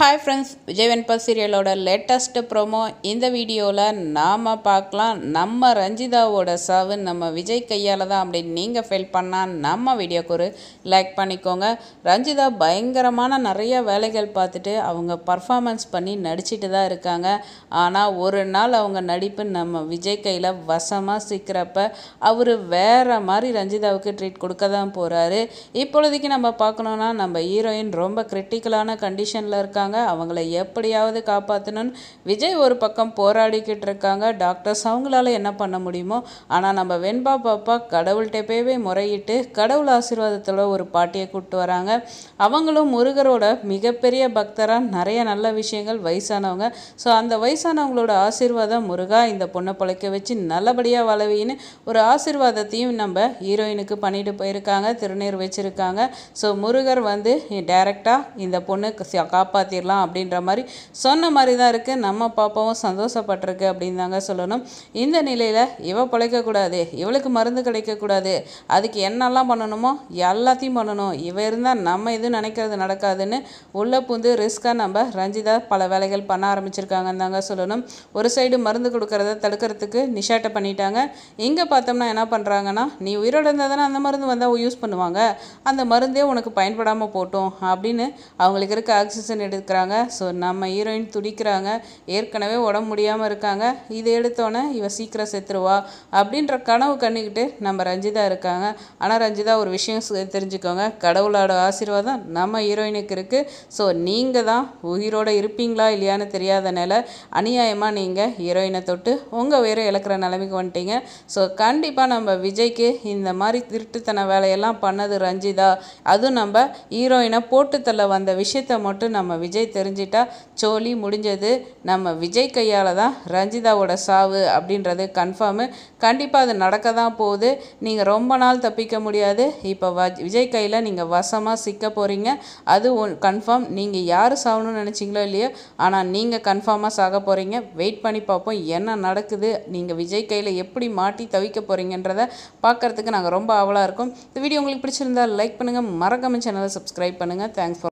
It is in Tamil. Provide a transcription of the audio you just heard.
ஹாய் ஃப்ரெண்ட்ஸ் வெண்பா சீரியலோட லேட்டஸ்ட் ப்ரோமோ இந்த வீடியோவில் நாம் பார்க்கலாம் நம்ம ரஞ்சிதாவோட சாவு நம்ம விஜய் கையால் தான் அப்படின்னு நீங்கள் ஃபீல் பண்ணால் நம்ம வீடியோக்கு ஒரு லைக் பண்ணிக்கோங்க ரஞ்சிதா பயங்கரமான நிறைய வேலைகள் பார்த்துட்டு அவங்க பர்ஃபாமன்ஸ் பண்ணி நடிச்சிட்டு தான் இருக்காங்க ஆனால் ஒரு நாள் அவங்க நடிப்பு நம்ம விஜய் கையில் வசமாக சிக்கிறப்ப அவர் வேறு மாதிரி ரஞ்சிதாவுக்கு ட்ரீட் கொடுக்க தான் போகிறாரு இப்பொழுதைக்கு நம்ம பார்க்கணுன்னா நம்ம ஹீரோயின் ரொம்ப கிரிட்டிக்கலான கண்டிஷனில் இருக்காங்க இருக்காங்க அவங்கள எப்படியாவது காப்பாற்றணும்னு விஜய் ஒரு பக்கம் போராடிக்கிட்டு இருக்காங்க டாக்டர்ஸ் அவங்களால என்ன பண்ண முடியுமோ ஆனால் நம்ம வெண்பா பாப்பா கடவுள்கிட்ட போய் முறையிட்டு கடவுள் ஆசீர்வாதத்தில் ஒரு பாட்டியை கூப்பிட்டு வராங்க அவங்களும் முருகரோட மிகப்பெரிய பக்தராக நிறைய நல்ல விஷயங்கள் வயசானவங்க ஸோ அந்த வயசானவங்களோட ஆசீர்வாதம் முருகா இந்த பொண்ணை பழைக்க வச்சு நல்லபடியாக வளவின்னு ஒரு ஆசீர்வாதத்தையும் நம்ம ஹீரோயினுக்கு பண்ணிட்டு போயிருக்காங்க திருநீர் வச்சுருக்காங்க ஸோ முருகர் வந்து டேரெக்டாக இந்த பொண்ணு காப்பாற்ற காப்பாற்றிடலாம் அப்படின்ற மாதிரி சொன்ன மாதிரி தான் இருக்குது நம்ம பாப்பாவும் சந்தோஷப்பட்டிருக்கு அப்படின்னு தாங்க சொல்லணும் இந்த நிலையில் இவ பிழைக்கக்கூடாது இவளுக்கு மருந்து கிடைக்கக்கூடாது அதுக்கு என்னெல்லாம் பண்ணணுமோ எல்லாத்தையும் பண்ணணும் இவ இருந்தால் நம்ம எதுவும் நினைக்கிறது நடக்காதுன்னு உள்ளே பூந்து ரிஸ்க்காக நம்ம ரஞ்சிதா பல வேலைகள் பண்ண ஆரம்பிச்சிருக்காங்கன்னு தாங்க சொல்லணும் ஒரு சைடு மருந்து கொடுக்கறத தடுக்கிறதுக்கு நிஷாட்டை பண்ணிட்டாங்க இங்கே பார்த்தோம்னா என்ன பண்ணுறாங்கன்னா நீ உயிரோடு இருந்தால் தானே அந்த மருந்து வந்தால் யூஸ் பண்ணுவாங்க அந்த மருந்தே உனக்கு பயன்படாமல் போட்டோம் அப்படின்னு அவங்களுக்கு இருக்க ஆக்சிஜன் எடு இருக்கிறாங்க ஸோ நம்ம ஹீரோயின் துடிக்கிறாங்க ஏற்கனவே உடம்பு முடியாமல் இருக்காங்க இதை எடுத்தோன்னே இவ சீக்கிரம் செத்துருவா அப்படின்ற கனவு கண்ணிக்கிட்டு நம்ம ரஞ்சிதா இருக்காங்க ஆனால் ரஞ்சிதா ஒரு விஷயம் தெரிஞ்சுக்கோங்க கடவுளோட ஆசீர்வாதம் நம்ம ஹீரோயினுக்கு இருக்குது ஸோ நீங்கள் தான் உயிரோடு இருப்பீங்களா இல்லையான்னு தெரியாத நில அநியாயமாக நீங்கள் ஹீரோயினை தொட்டு உங்கள் உயிரை இழக்கிற நிலைமைக்கு வந்துட்டீங்க ஸோ கண்டிப்பாக நம்ம விஜய்க்கு இந்த மாதிரி திருட்டுத்தன வேலையெல்லாம் பண்ணது ரஞ்சிதா அதுவும் நம்ம ஹீரோயினை போட்டுத்தள்ள வந்த விஷயத்தை மட்டும் நம்ம விஜய் விஜய் தெரிஞ்சிட்டா சோழி முடிஞ்சது நம்ம விஜய் கையால் தான் ரஞ்சிதாவோட சாவு அப்படின்றது கன்ஃபார்மு கண்டிப்பாக அது நடக்க தான் போகுது நீங்கள் ரொம்ப நாள் தப்பிக்க முடியாது இப்போ வ விஜய் கையில் நீங்கள் வசமாக சிக்க போகிறீங்க அது கன்ஃபார்ம் நீங்கள் யார் சாகணும்னு நினச்சிங்களோ இல்லையோ ஆனால் நீங்கள் கன்ஃபார்மாக சாக போகிறீங்க வெயிட் பண்ணி பார்ப்போம் என்ன நடக்குது நீங்கள் விஜய் கையில் எப்படி மாட்டி தவிக்க போகிறீங்கன்றத பார்க்குறதுக்கு நாங்கள் ரொம்ப ஆவலாக இருக்கும் இந்த வீடியோ உங்களுக்கு பிடிச்சிருந்தா லைக் பண்ணுங்கள் மறக்காமல் சேனலை சப்ஸ்கிரைப் பண்ணுங்கள் தேங்க்ஸ் ஃபார்